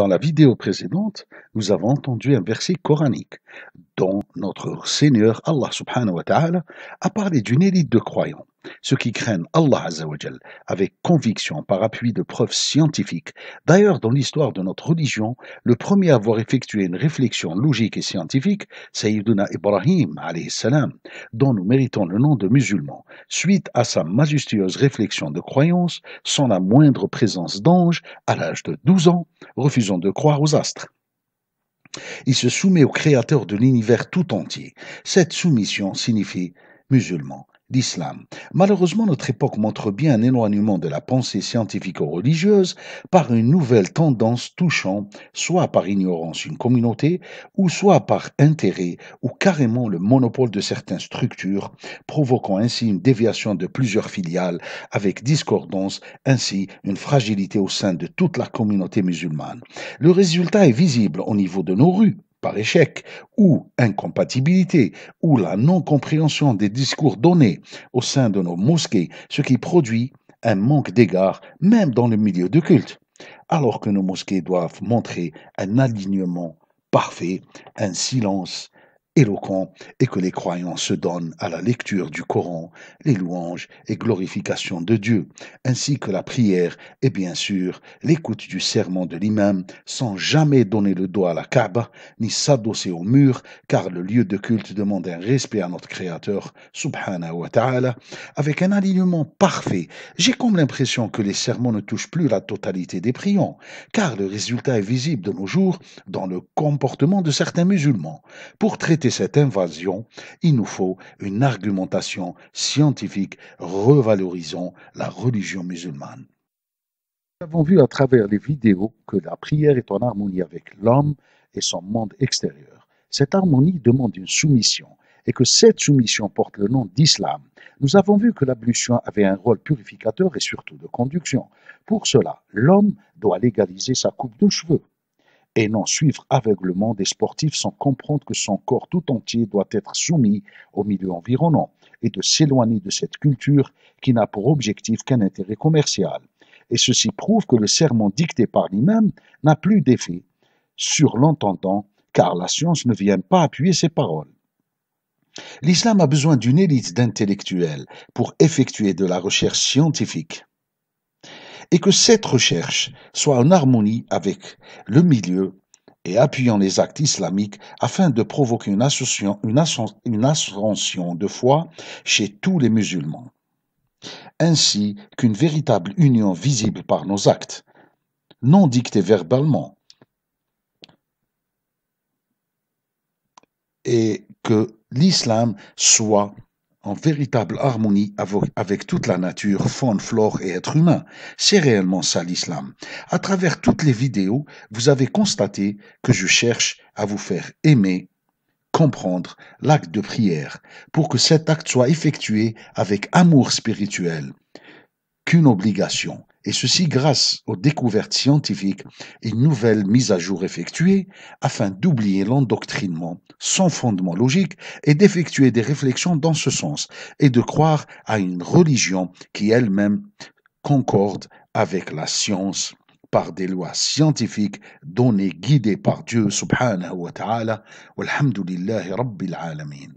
Dans la vidéo précédente, nous avons entendu un verset coranique dont notre Seigneur Allah subhanahu wa ta'ala a parlé d'une élite de croyants ceux qui craignent Allah Azzawajal avec conviction par appui de preuves scientifiques. D'ailleurs, dans l'histoire de notre religion, le premier à avoir effectué une réflexion logique et scientifique, Sayyiduna Ibrahim salam, dont nous méritons le nom de musulman. Suite à sa majestueuse réflexion de croyance, sans la moindre présence d'ange, à l'âge de 12 ans, refusant de croire aux astres. Il se soumet au Créateur de l'univers tout entier. Cette soumission signifie musulman d'islam. Malheureusement, notre époque montre bien un éloignement de la pensée scientifico-religieuse par une nouvelle tendance touchant, soit par ignorance une communauté, ou soit par intérêt, ou carrément le monopole de certaines structures, provoquant ainsi une déviation de plusieurs filiales, avec discordance, ainsi une fragilité au sein de toute la communauté musulmane. Le résultat est visible au niveau de nos rues, par échec ou incompatibilité ou la non-compréhension des discours donnés au sein de nos mosquées, ce qui produit un manque d'égard même dans le milieu de culte, alors que nos mosquées doivent montrer un alignement parfait, un silence éloquent et que les croyants se donnent à la lecture du Coran, les louanges et glorifications de Dieu, ainsi que la prière et bien sûr l'écoute du serment de l'imam sans jamais donner le doigt à la Kaaba ni s'adosser au mur, car le lieu de culte demande un respect à notre Créateur, subhanahu wa ta'ala, avec un alignement parfait. J'ai comme l'impression que les sermons ne touchent plus la totalité des priants, car le résultat est visible de nos jours dans le comportement de certains musulmans. Pour traiter cette invasion, il nous faut une argumentation scientifique revalorisant la religion musulmane. Nous avons vu à travers les vidéos que la prière est en harmonie avec l'homme et son monde extérieur. Cette harmonie demande une soumission et que cette soumission porte le nom d'islam. Nous avons vu que l'ablution avait un rôle purificateur et surtout de conduction. Pour cela, l'homme doit légaliser sa coupe de cheveux et non suivre aveuglement des sportifs sans comprendre que son corps tout entier doit être soumis au milieu environnant et de s'éloigner de cette culture qui n'a pour objectif qu'un intérêt commercial. Et ceci prouve que le serment dicté par lui-même n'a plus d'effet sur l'entendant, car la science ne vient pas appuyer ses paroles. L'islam a besoin d'une élite d'intellectuels pour effectuer de la recherche scientifique et que cette recherche soit en harmonie avec le milieu et appuyant les actes islamiques afin de provoquer une ascension, de foi chez tous les musulmans, ainsi qu'une véritable union visible par nos actes, non dictée verbalement, et que l'islam soit en véritable harmonie avec toute la nature, faune, flore et être humain. C'est réellement ça l'islam. À travers toutes les vidéos, vous avez constaté que je cherche à vous faire aimer, comprendre l'acte de prière, pour que cet acte soit effectué avec amour spirituel qu'une obligation, et ceci grâce aux découvertes scientifiques et nouvelles mises à jour effectuées, afin d'oublier l'endoctrinement sans fondement logique et d'effectuer des réflexions dans ce sens, et de croire à une religion qui elle-même concorde avec la science par des lois scientifiques données, guidées par Dieu subhanahu wa ta'ala, walhamdulillahi rabbil alameen.